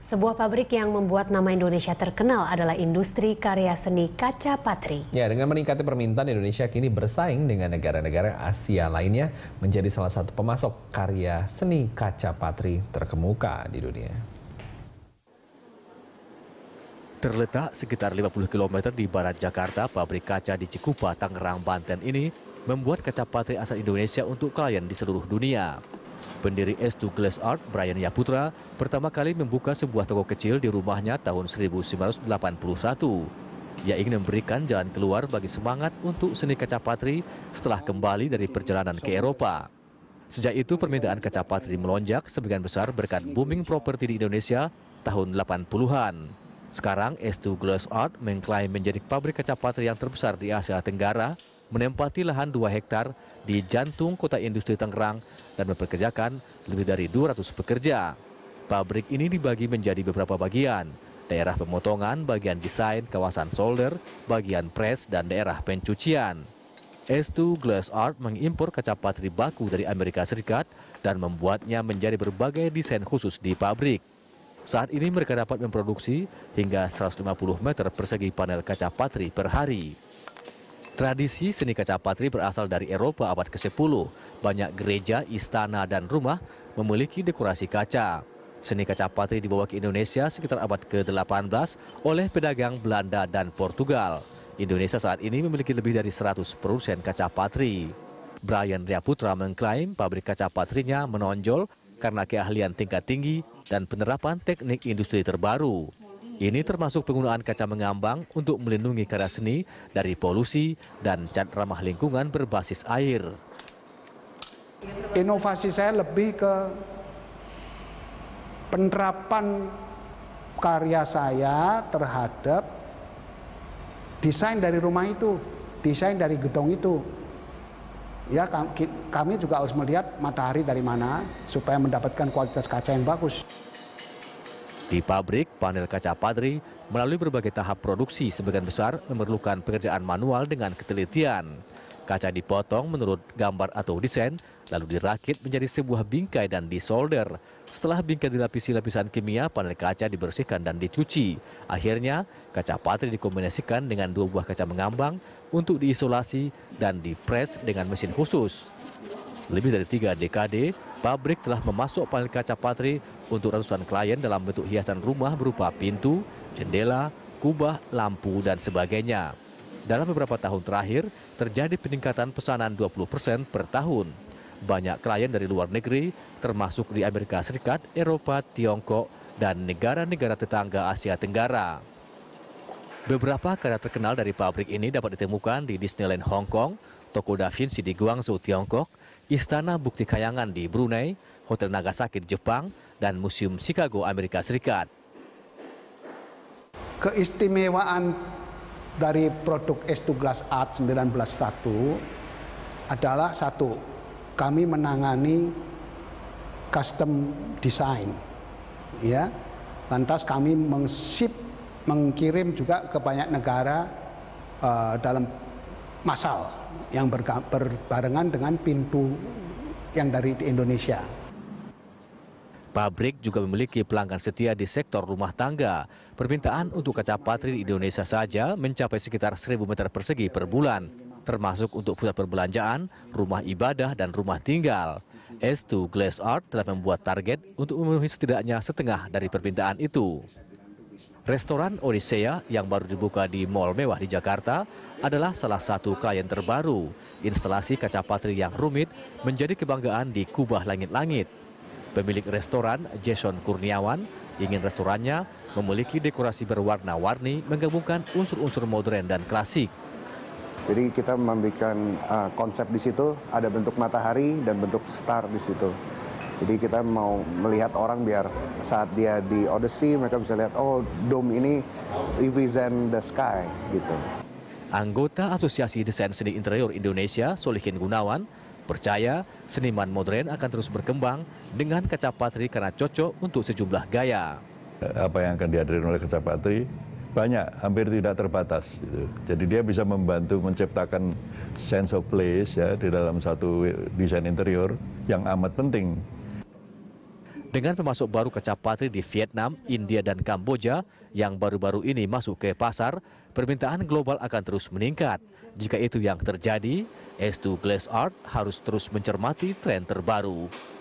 Sebuah pabrik yang membuat nama Indonesia terkenal adalah industri karya seni kaca patri. Ya, dengan meningkatnya permintaan Indonesia kini bersaing dengan negara-negara Asia lainnya menjadi salah satu pemasok karya seni kaca patri terkemuka di dunia. Terletak sekitar 50 km di barat Jakarta, pabrik kaca di Cikupa, Tangerang, Banten ini membuat kaca patri asal Indonesia untuk klien di seluruh dunia. Pendiri S2 Glass Art, Brian Yaputra, pertama kali membuka sebuah toko kecil di rumahnya tahun 1981. Ia ingin memberikan jalan keluar bagi semangat untuk seni kaca patri setelah kembali dari perjalanan ke Eropa. Sejak itu permintaan kaca patri melonjak sebagian besar berkat booming properti di Indonesia tahun 80-an. Sekarang S2 Glass Art mengklaim menjadi pabrik kaca patri yang terbesar di Asia Tenggara menempati lahan 2 hektar di jantung kota industri Tangerang dan memperkerjakan lebih dari 200 pekerja. Pabrik ini dibagi menjadi beberapa bagian, daerah pemotongan, bagian desain, kawasan solder, bagian press, dan daerah pencucian. S2 Glass Art mengimpor kaca patri baku dari Amerika Serikat dan membuatnya menjadi berbagai desain khusus di pabrik. Saat ini mereka dapat memproduksi hingga 150 meter persegi panel kaca patri per hari. Tradisi seni kaca patri berasal dari Eropa abad ke-10. Banyak gereja, istana, dan rumah memiliki dekorasi kaca. Seni kaca patri dibawa ke Indonesia sekitar abad ke-18 oleh pedagang Belanda dan Portugal. Indonesia saat ini memiliki lebih dari 100 produsen kaca patri. Brian Riaputra mengklaim pabrik kaca patrinya menonjol karena keahlian tingkat tinggi dan penerapan teknik industri terbaru ini termasuk penggunaan kaca mengambang untuk melindungi karya seni dari polusi dan cat ramah lingkungan berbasis air. Inovasi saya lebih ke penerapan karya saya terhadap desain dari rumah itu, desain dari gedung itu. Ya, kami juga harus melihat matahari dari mana supaya mendapatkan kualitas kaca yang bagus. Di pabrik, panel kaca padri melalui berbagai tahap produksi sebagian besar memerlukan pekerjaan manual dengan ketelitian. Kaca dipotong menurut gambar atau desain, lalu dirakit menjadi sebuah bingkai dan disolder. Setelah bingkai dilapisi lapisan kimia, panel kaca dibersihkan dan dicuci. Akhirnya, kaca patri dikombinasikan dengan dua buah kaca mengambang untuk diisolasi dan dipres dengan mesin khusus. Lebih dari tiga dekade, pabrik telah memasok panel kaca patri untuk ratusan klien dalam bentuk hiasan rumah berupa pintu, jendela, kubah, lampu, dan sebagainya. Dalam beberapa tahun terakhir, terjadi peningkatan pesanan 20% per tahun. Banyak klien dari luar negeri, termasuk di Amerika Serikat, Eropa, Tiongkok, dan negara-negara tetangga Asia Tenggara. Beberapa karya terkenal dari pabrik ini dapat ditemukan di Disneyland Hong Kong, toko Da Vinci di Guangzhou, Tiongkok, Istana Bukti Kayangan di Brunei, Hotel Nagasaki di Jepang, dan Museum Chicago Amerika Serikat. Keistimewaan dari produk S2 Glass Art 191 adalah satu, kami menangani custom design. Ya. Lantas kami mengship, mengkirim juga ke banyak negara uh, dalam massal yang berbarengan dengan pintu yang dari Indonesia. Pabrik juga memiliki pelanggan setia di sektor rumah tangga. Permintaan untuk kaca patri di Indonesia saja mencapai sekitar 1.000 meter persegi per bulan, termasuk untuk pusat perbelanjaan, rumah ibadah, dan rumah tinggal. S2 Glass Art telah membuat target untuk memenuhi setidaknya setengah dari permintaan itu. Restoran Orisea yang baru dibuka di Mall Mewah di Jakarta adalah salah satu klien terbaru. Instalasi kaca patri yang rumit menjadi kebanggaan di Kubah Langit-Langit. Pemilik restoran Jason Kurniawan ingin restorannya memiliki dekorasi berwarna-warni menggabungkan unsur-unsur modern dan klasik. Jadi kita memberikan uh, konsep di situ, ada bentuk matahari dan bentuk star di situ. Jadi kita mau melihat orang biar saat dia di Odyssey mereka bisa lihat oh dome ini represent the sky gitu. Anggota Asosiasi Desain Seni Interior Indonesia, Solihin Gunawan, percaya seniman modern akan terus berkembang dengan patri karena cocok untuk sejumlah gaya. Apa yang akan dihadirkan oleh patri banyak, hampir tidak terbatas. Gitu. Jadi dia bisa membantu menciptakan sense of place ya di dalam satu desain interior yang amat penting dengan pemasok baru kaca patri di Vietnam, India, dan Kamboja yang baru-baru ini masuk ke pasar, permintaan global akan terus meningkat. Jika itu yang terjadi, S2 Glass Art harus terus mencermati tren terbaru.